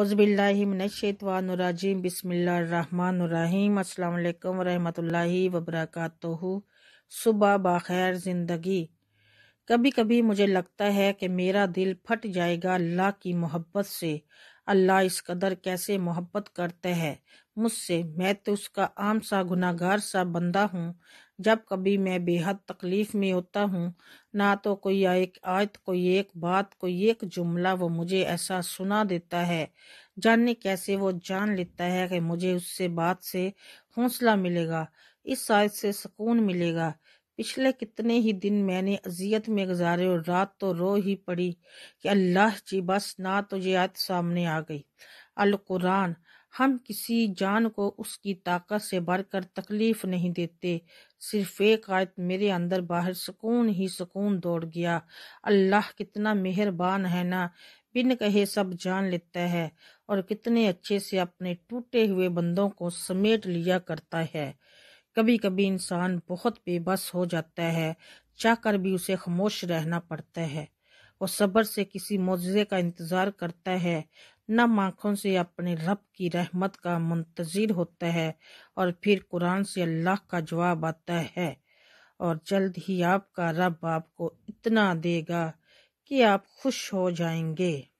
उज़बिल्लिमिनशैतवानरजीम बिसमीम अल्लाम वरहमतुल्लाहि वबरक सुबह बाखैर ज़िंदगी कभी कभी मुझे लगता है कि मेरा दिल फट जाएगा अल्लाह की मोहब्बत से अल्लाह इस कदर कैसे मोहब्बत करते हैं मुझसे मैं तो उसका आम सा गुनागार सा बंदा हूँ जब कभी मैं बेहद तकलीफ़ में होता हूँ ना तो कोई एक आयत कोई एक बात कोई एक जुमला वो मुझे ऐसा सुना देता है जानने कैसे वो जान लेता है कि मुझे उससे बात से हौसला मिलेगा इस आयत से सुकून मिलेगा पिछले कितने ही दिन मैंने अजियत में गुजारे और रात तो रो ही पड़ी कि अल्लाह जी बस ना तो ये आयत सामने आ गई अल कुरान हम किसी जान को उसकी ताकत से कर तकलीफ नहीं देते सिर्फ एक आयत मेरे अंदर बाहर सुकून ही सुकून दौड़ गया अल्लाह कितना मेहरबान है ना बिन कहे सब जान लेता है और कितने अच्छे से अपने टूटे हुए बंदों को समेट लिया करता है कभी कभी इंसान बहुत बेबस हो जाता है चाहकर भी उसे खामोश रहना पड़ता है वो सब्र से किसी मुआवजे का इंतज़ार करता है न आँखों से अपने रब की रहमत का मुंतज़र होता है और फिर कुरान से अल्लाह का जवाब आता है और जल्द ही आपका रब आपको इतना देगा कि आप खुश हो जाएंगे